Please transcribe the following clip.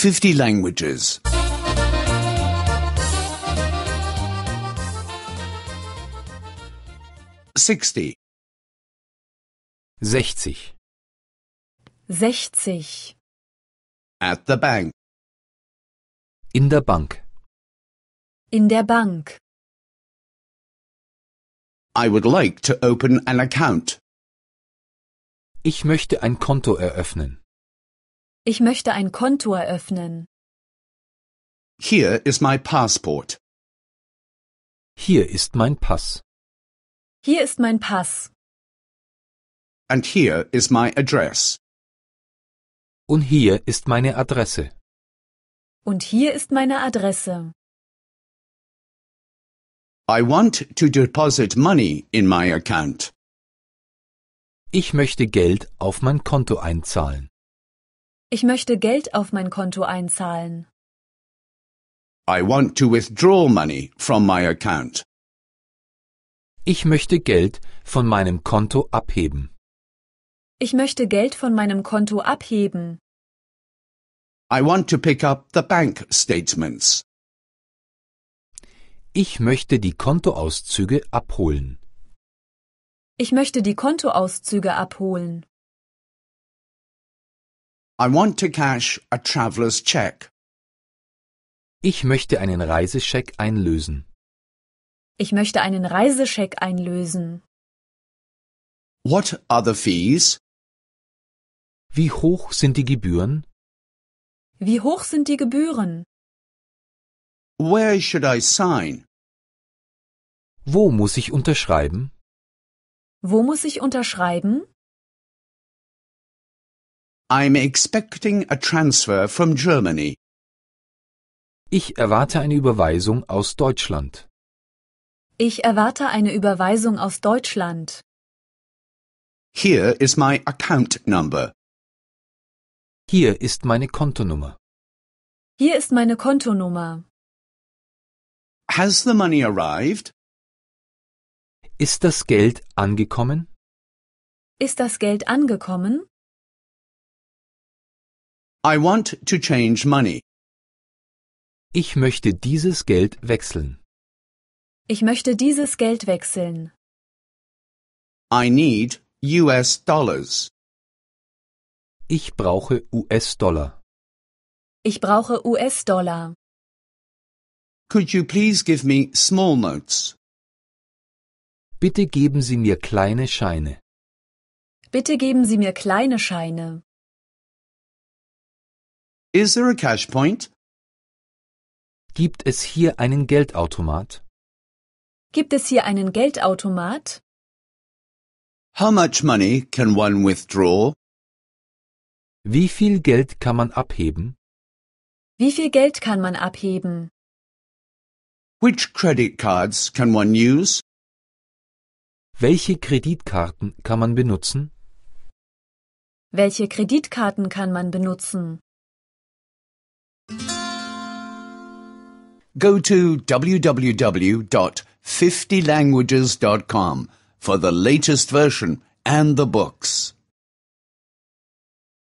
50 languages. 60. 60. 60. At the bank. In der Bank. In der Bank. I would like to open an account. Ich möchte ein Konto eröffnen. Ich möchte ein Konto eröffnen. Here is my passport. Hier ist mein Pass. Hier ist mein Pass. And here is my address. Und hier ist meine Adresse. Und hier ist meine Adresse. I want to deposit money in my account. Ich möchte Geld auf mein Konto einzahlen. Ich möchte Geld auf mein Konto einzahlen. I want to withdraw money from my account. Ich möchte Geld von meinem Konto abheben. Ich möchte Geld von meinem Konto abheben. I want to pick up the bank statements. Ich möchte die Kontoauszüge abholen. Ich möchte die Kontoauszüge abholen. I want to cash a traveler's check. Ich möchte einen Reisescheck einlösen. Ich möchte einen Reisescheck einlösen. What are the fees? Wie hoch sind die Gebühren? Wie hoch sind die Gebühren? Where should I sign? Wo muss ich unterschreiben? Wo muss ich unterschreiben? I'm expecting a transfer from Germany. Ich erwarte eine Überweisung aus Deutschland. Ich erwarte eine Überweisung aus Deutschland. Here is my account number. Hier ist meine Kontonummer. Hier ist meine Kontonummer. Has the money arrived? Ist das Geld angekommen? Ist das Geld angekommen? I want to change money. Ich möchte dieses Geld wechseln. Ich möchte dieses Geld wechseln. I need US dollars. Ich brauche US-Dollar. Ich brauche US-Dollar. Could you please give me small notes? Bitte geben Sie mir kleine Scheine. Bitte geben Sie mir kleine Scheine. Is there a cash point? Gibt es hier einen Geldautomat? Gibt es hier einen Geldautomat? How much money can one withdraw? Wie viel Geld kann man abheben? Wie viel Geld kann man abheben? Which credit cards can one use? Welche Kreditkarten kann man benutzen? Welche Kreditkarten kann man benutzen? go to www.50languages.com for the latest version and the books.